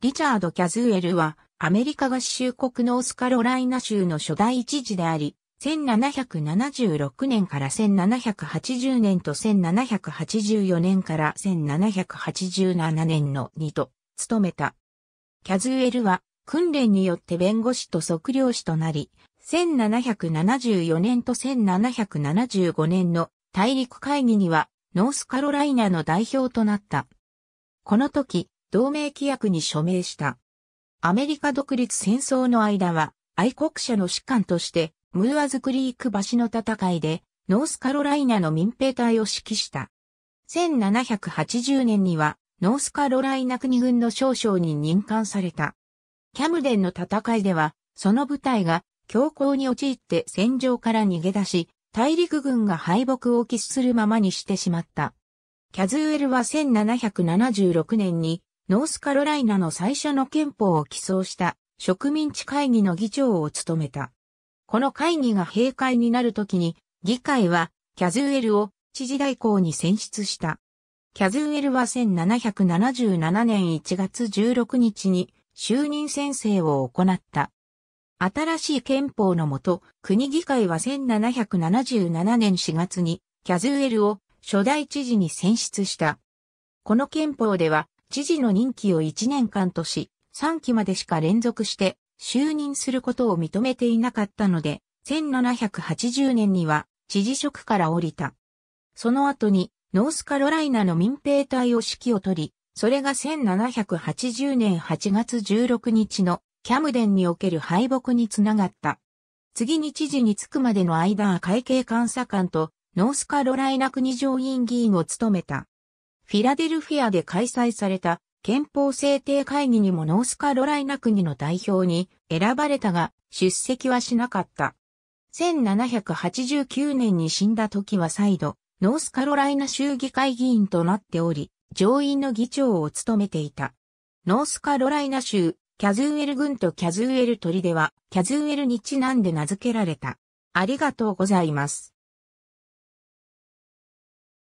リチャード・キャズウェルは、アメリカ合衆国ノースカロライナ州の初代知事であり、1776年から1780年と1784年から1787年の2と、務めた。キャズウェルは、訓練によって弁護士と測量士となり、1774年と1775年の大陸会議には、ノースカロライナの代表となった。この時、同盟規約に署名した。アメリカ独立戦争の間は、愛国者の士官として、ムーアズクリーク橋の戦いで、ノースカロライナの民兵隊を指揮した。1780年には、ノースカロライナ国軍の少将に任官された。キャムデンの戦いでは、その部隊が強行に陥って戦場から逃げ出し、大陸軍が敗北を喫するままにしてしまった。キャズウェルは1776年にノースカロライナの最初の憲法を起草した植民地会議の議長を務めた。この会議が閉会になるときに、議会はキャズウェルを知事代行に選出した。キャズウェルは1777年1月16日に就任宣誓を行った。新しい憲法のもと、国議会は1777年4月にキャズウェルを初代知事に選出した。この憲法では知事の任期を1年間とし、3期までしか連続して就任することを認めていなかったので、1780年には知事職から降りた。その後にノースカロライナの民兵隊を指揮を取り、それが1780年8月16日のキャムデンにおける敗北につながった。次に知事に就くまでの間は会計監査官とノースカロライナ国上院議員を務めた。フィラデルフィアで開催された憲法制定会議にもノースカロライナ国の代表に選ばれたが出席はしなかった。1789年に死んだ時は再度、ノースカロライナ州議会議員となっており、上院の議長を務めていた。ノースカロライナ州、キャズウェル軍とキャズウェル砦は、キャズウェルにちなんで名付けられた。ありがとうございます。